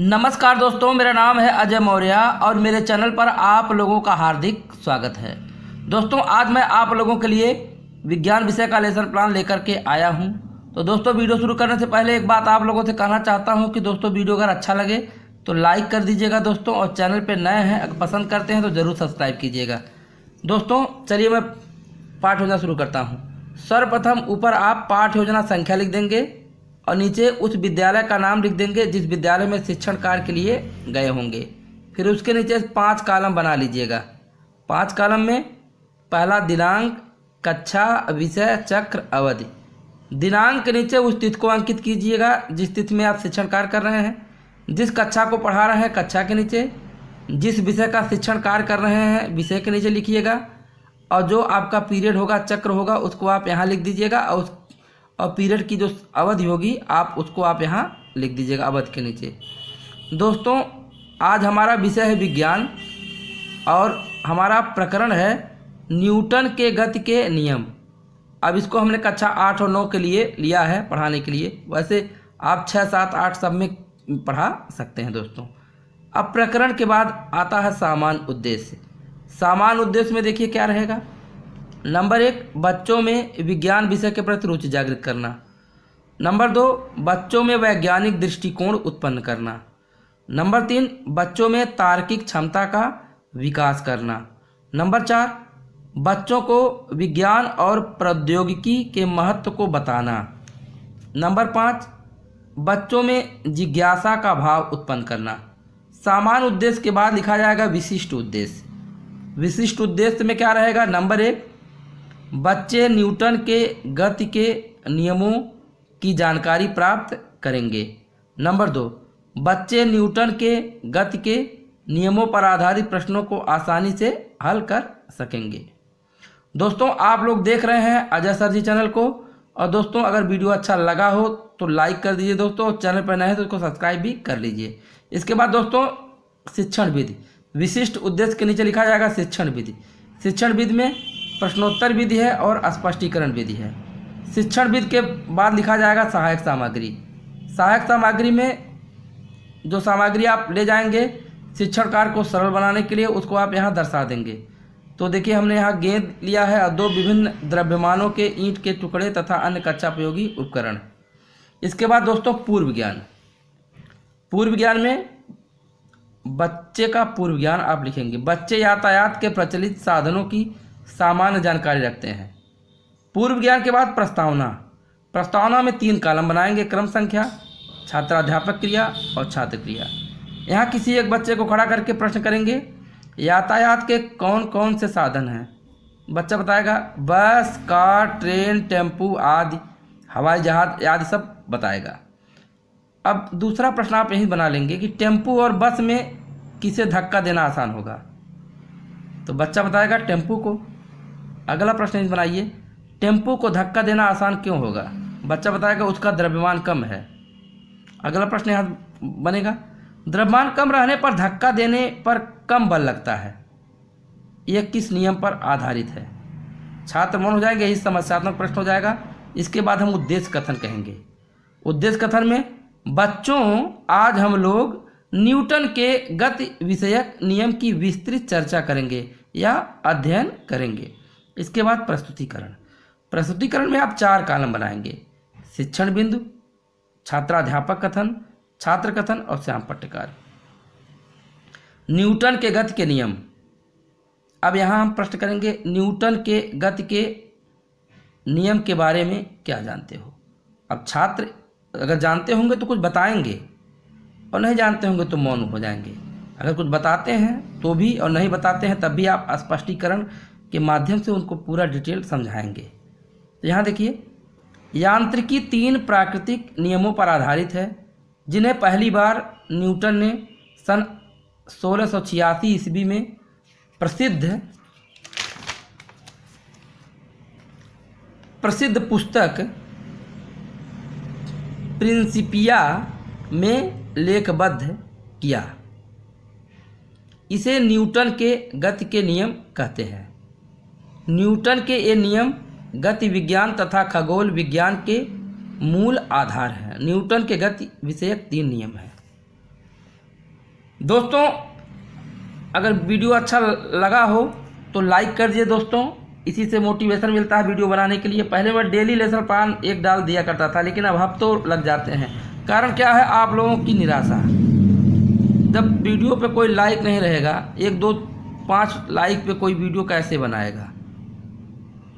नमस्कार दोस्तों मेरा नाम है अजय मौर्य और मेरे चैनल पर आप लोगों का हार्दिक स्वागत है दोस्तों आज मैं आप लोगों के लिए विज्ञान विषय का लेसन प्लान लेकर के आया हूं तो दोस्तों वीडियो शुरू करने से पहले एक बात आप लोगों से कहना चाहता हूं कि दोस्तों वीडियो अगर अच्छा लगे तो लाइक कर दीजिएगा दोस्तों और चैनल पर नए हैं अगर पसंद करते हैं तो ज़रूर सब्सक्राइब कीजिएगा दोस्तों चलिए मैं पाठ योजना शुरू करता हूँ सर्वप्रथम ऊपर आप पाठ योजना संख्या लिख देंगे और नीचे उस विद्यालय का नाम लिख देंगे जिस विद्यालय में शिक्षण कार्य के लिए गए होंगे फिर उसके नीचे पांच कालम बना लीजिएगा पांच कालम में पहला दिनांक कक्षा विषय चक्र अवधि दिनांक के नीचे उस तिथि को अंकित कीजिएगा जिस तिथि में आप शिक्षण कार्य कर रहे हैं जिस कक्षा को पढ़ा रहे हैं कक्षा के नीचे जिस विषय का शिक्षण कार्य कर रहे हैं विषय के नीचे लिखिएगा और जो आपका पीरियड होगा चक्र होगा उसको आप यहाँ लिख दीजिएगा और उस और पीरियड की जो अवधि होगी आप उसको आप यहाँ लिख दीजिएगा अवध के नीचे दोस्तों आज हमारा विषय है विज्ञान और हमारा प्रकरण है न्यूटन के गति के नियम अब इसको हमने कक्षा आठ और नौ के लिए लिया है पढ़ाने के लिए वैसे आप छः सात आठ सब में पढ़ा सकते हैं दोस्तों अब प्रकरण के बाद आता है सामान्य उद्देश्य सामान्य उद्देश्य में देखिए क्या रहेगा नंबर एक बच्चों में विज्ञान विषय के प्रति रुचि जागृत करना नंबर दो बच्चों में वैज्ञानिक दृष्टिकोण उत्पन्न करना नंबर तीन बच्चों में तार्किक क्षमता का विकास करना नंबर चार बच्चों को विज्ञान और प्रौद्योगिकी के महत्व को बताना नंबर पाँच बच्चों में जिज्ञासा का भाव उत्पन्न करना सामान्य उद्देश्य के बाद लिखा जाएगा विशिष्ट उद्देश्य विशिष्ट उद्देश्य में क्या रहेगा नंबर एक बच्चे न्यूटन के गति के नियमों की जानकारी प्राप्त करेंगे नंबर दो बच्चे न्यूटन के गति के नियमों पर आधारित प्रश्नों को आसानी से हल कर सकेंगे दोस्तों आप लोग देख रहे हैं अजय सर जी चैनल को और दोस्तों अगर वीडियो अच्छा लगा हो तो लाइक कर दीजिए दोस्तों और चैनल पर नए हैं तो उसको सब्सक्राइब भी कर लीजिए इसके बाद दोस्तों शिक्षण विधि विशिष्ट उद्देश्य के नीचे लिखा जाएगा शिक्षण विधि शिक्षण विधि में प्रश्नोत्तर विधि है और स्पष्टीकरण विधि है शिक्षण विधि के बाद लिखा जाएगा सहायक सामग्री सहायक सामग्री में जो सामग्री आप ले जाएंगे शिक्षण कार्य को सरल बनाने के लिए उसको आप यहाँ दर्शा देंगे तो देखिए हमने यहाँ गेंद लिया है दो विभिन्न द्रव्यमानों के ईंट के टुकड़े तथा अन्य कच्चा उपयोगी उपकरण इसके बाद दोस्तों पूर्व ज्ञान पूर्व ज्ञान में बच्चे का पूर्व ज्ञान आप लिखेंगे बच्चे यातायात के प्रचलित साधनों की सामान्य जानकारी रखते हैं पूर्व ज्ञान के बाद प्रस्तावना प्रस्तावना में तीन कालम बनाएंगे क्रम संख्या छात्राध्यापक क्रिया और छात्र क्रिया यहाँ किसी एक बच्चे को खड़ा करके प्रश्न करेंगे यातायात के कौन कौन से साधन हैं बच्चा बताएगा बस कार ट्रेन टेम्पू आदि हवाई जहाज आदि सब बताएगा अब दूसरा प्रश्न आप यही बना लेंगे कि टेम्पू और बस में किसे धक्का देना आसान होगा तो बच्चा बताएगा टेम्पू को अगला प्रश्न बनाइए टेम्पो को धक्का देना आसान क्यों होगा बच्चा बताएगा उसका द्रव्यमान कम है अगला प्रश्न यहाँ बनेगा द्रव्यमान कम रहने पर धक्का देने पर कम बल लगता है यह किस नियम पर आधारित है छात्र मौन हो जाएंगे यही समस्यात्मक प्रश्न हो जाएगा इसके बाद हम उद्देश्य कथन कहेंगे उद्देश्य कथन में बच्चों आज हम लोग न्यूटन के गति विषयक नियम की विस्तृत चर्चा करेंगे या अध्ययन करेंगे इसके बाद प्रस्तुतिकरण प्रस्तुतिकरण में आप चार कालम बनाएंगे शिक्षण बिंदु छात्राध्यापक कथन छात्र कथन और श्याम पट्टकार न्यूटन के गति के नियम अब यहाँ हम प्रश्न करेंगे न्यूटन के गति के नियम के बारे में क्या जानते हो अब छात्र अगर जानते होंगे तो कुछ बताएंगे और नहीं जानते होंगे तो मौन हो जाएंगे अगर कुछ बताते हैं तो भी और नहीं बताते हैं तब भी आप स्पष्टीकरण के माध्यम से उनको पूरा डिटेल समझाएंगे तो यहाँ देखिए यांत्रिकी तीन प्राकृतिक नियमों पर आधारित है जिन्हें पहली बार न्यूटन ने सन सोलह सौ छियासी ईस्वी में प्रसिद्ध प्रसिद्ध पुस्तक प्रिंसिपिया में लेखबद्ध किया इसे न्यूटन के गति के नियम कहते हैं न्यूटन के ये नियम गति विज्ञान तथा खगोल विज्ञान के मूल आधार हैं न्यूटन के गति विषयक तीन नियम हैं दोस्तों अगर वीडियो अच्छा लगा हो तो लाइक कर दिए दोस्तों इसी से मोटिवेशन मिलता है वीडियो बनाने के लिए पहले मैं डेली लेसन प्लान एक डाल दिया करता था लेकिन अब हफ्तों लग जाते हैं कारण क्या है आप लोगों की निराशा जब वीडियो पे कोई लाइक नहीं रहेगा एक दो पाँच लाइक पे कोई वीडियो कैसे बनाएगा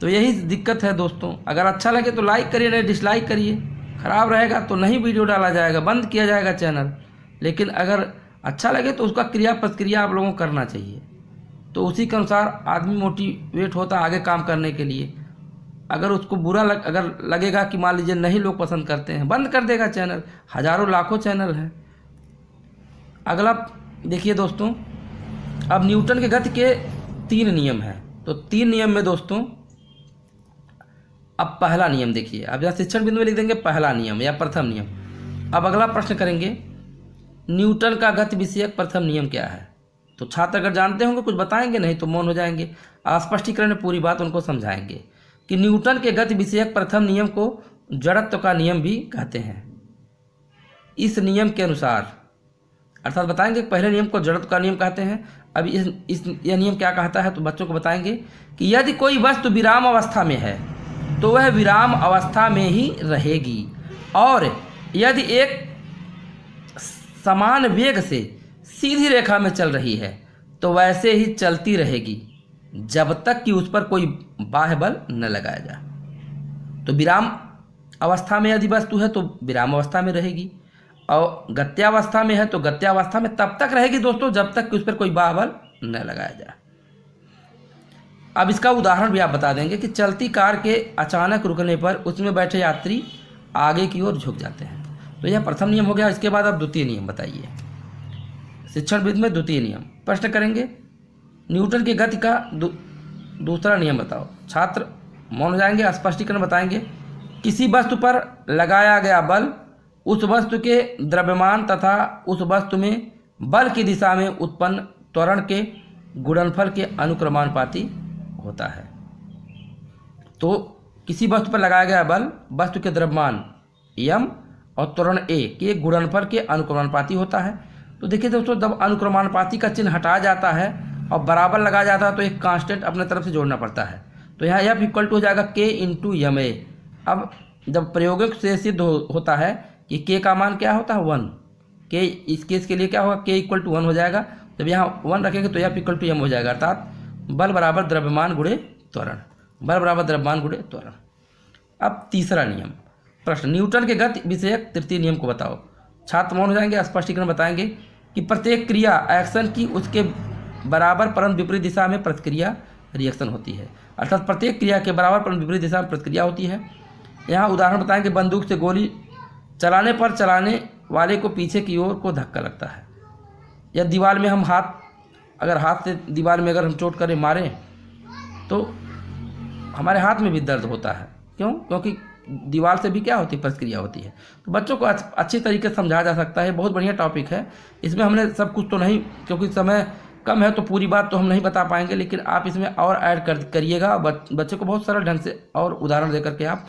तो यही दिक्कत है दोस्तों अगर अच्छा लगे तो लाइक करिए नहीं डिसलाइक करिए ख़राब रहेगा तो नहीं वीडियो डाला जाएगा बंद किया जाएगा चैनल लेकिन अगर अच्छा लगे तो उसका क्रिया प्रतिक्रिया आप लोगों को करना चाहिए तो उसी के अनुसार आदमी मोटिवेट होता आगे काम करने के लिए अगर उसको बुरा लग अगर लगेगा कि मान लीजिए नहीं लोग पसंद करते हैं बंद कर देगा चैनल हज़ारों लाखों चैनल हैं अगला देखिए दोस्तों अब न्यूटन के गति के तीन नियम हैं तो तीन नियम में दोस्तों अब पहला नियम देखिए अब यहाँ शिक्षण बिंदु में लिख देंगे पहला नियम या प्रथम नियम अब अगला प्रश्न करेंगे न्यूटन का गति विषयक प्रथम नियम क्या है तो छात्र अगर जानते होंगे कुछ बताएंगे नहीं तो मौन हो जाएंगे स्पष्टीकरण में पूरी बात उनको समझाएंगे कि न्यूटन के गति विषयक प्रथम नियम को जड़त्व का नियम भी कहते हैं इस नियम के अनुसार अर्थात बताएंगे पहले नियम को जड़त्व का नियम कहते हैं अब इस, इस यह नियम क्या कहता है तो बच्चों को बताएंगे कि यदि कोई वस्तु विराम अवस्था में है तो वह विराम अवस्था में ही रहेगी और यदि एक समान वेग से सीधी रेखा में चल रही है तो वैसे ही चलती रहेगी जब तक कि उस पर कोई बाह्य बल न लगाया जाए तो विराम अवस्था में यदि वस्तु है तो विराम अवस्था में रहेगी और गत्यावस्था में है तो गत्यावस्था में तब तक रहेगी दोस्तों जब तक कि उस पर कोई बाह्य बल न लगाया जाए अब इसका उदाहरण भी आप बता देंगे कि चलती कार के अचानक रुकने पर उसमें बैठे यात्री आगे की ओर झुक जाते हैं तो यह प्रथम नियम हो गया इसके बाद आप द्वितीय नियम बताइए शिक्षणविद में द्वितीय नियम प्रश्न करेंगे न्यूटन के गति का दूसरा नियम बताओ छात्र मौन हो जाएंगे स्पष्टीकरण बताएंगे किसी वस्तु पर लगाया गया बल उस वस्तु के द्रव्यमान तथा उस वस्तु में बल की दिशा में उत्पन्न त्वरण के गुणनफल के अनुक्रमानुपाती होता है तो किसी वस्तु पर लगाया गया बल वस्तु के द्रव्यमान यम और त्वरण ए के गुणनफल के अनुक्रमानुपाती होता है तो देखिए दोस्तों जब अनुक्रमानुपाती का चिन्ह हटाया जाता है और बराबर लगाया जाता है तो एक कांस्टेंट अपने तरफ से जोड़ना पड़ता है तो यहाँ यह इक्वल टू हो जाएगा के इंटू यम ए अब जब प्रयोगिक से सिद्ध हो, होता है कि के का मान क्या होता है वन के इस केस के लिए क्या होगा के इक्वल टू वन हो जाएगा जब यहाँ वन रखेंगे तो यह इक्वल टू यम हो जाएगा अर्थात बल बराबर द्रव्यमान गुड़े त्वरण बल बराबर द्रव्यमान गुड़े त्वरण अब तीसरा नियम प्रश्न न्यूटन के गति विषयक तृतीय नियम को बताओ छात्र मौन हो जाएंगे स्पष्टीकरण बताएंगे कि प्रत्येक क्रिया एक्शन की उसके बराबर परंतु विपरीत दिशा में प्रतिक्रिया रिएक्शन होती है अर्थात प्रत्येक क्रिया के बराबर परंतु विपरीत दिशा में प्रतिक्रिया होती है यहाँ उदाहरण बताएंगे बंदूक से गोली चलाने पर चलाने वाले को पीछे की ओर को धक्का लगता है या दीवार में हम हाथ अगर हाथ से दीवार में अगर हम चोट करें मारें तो हमारे हाथ में भी दर्द होता है क्यों क्योंकि दीवार से भी क्या होती है प्रतिक्रिया होती है तो बच्चों को अच्छी तरीके से समझाया जा सकता है बहुत बढ़िया टॉपिक है इसमें हमने सब कुछ तो नहीं क्योंकि समय कम है तो पूरी बात तो हम नहीं बता पाएंगे लेकिन आप इसमें और ऐड कर करिएगा बच्चे को बहुत सरल ढंग से और उदाहरण दे करके आप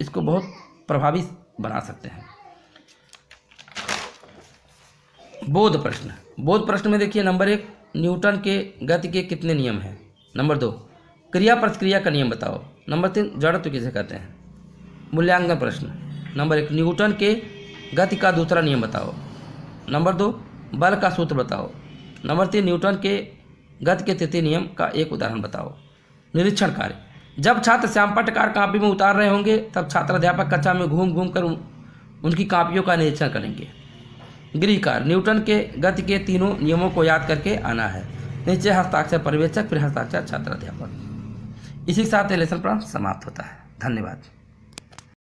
इसको बहुत प्रभावी बना सकते हैं बोध प्रश्न बोध प्रश्न में देखिए नंबर एक न्यूटन के गति के कितने नियम हैं नंबर दो क्रिया प्रतिक्रिया का नियम बताओ नंबर तीन जड़त्व किसे कहते हैं मूल्यांकन प्रश्न नंबर एक न्यूटन के गति का दूसरा नियम बताओ नंबर दो बल का सूत्र बताओ नंबर तीन न्यूटन के गति के तृतीय नियम का एक उदाहरण बताओ निरीक्षण कार्य जब छात्र श्यामपट कापी में उतार रहे होंगे तब छात्र अध्यापक कक्षा में घूम घूम कर उनकी कापियों का निरीक्षण करेंगे गृह कार्य न्यूटन के गति के तीनों नियमों को याद करके आना है नीचे हस्ताक्षर पर्यवेक्षक फिर हस्ताक्षर छात्र अध्यापक इसी के साथ ये लेसन प्राप्त समाप्त होता है धन्यवाद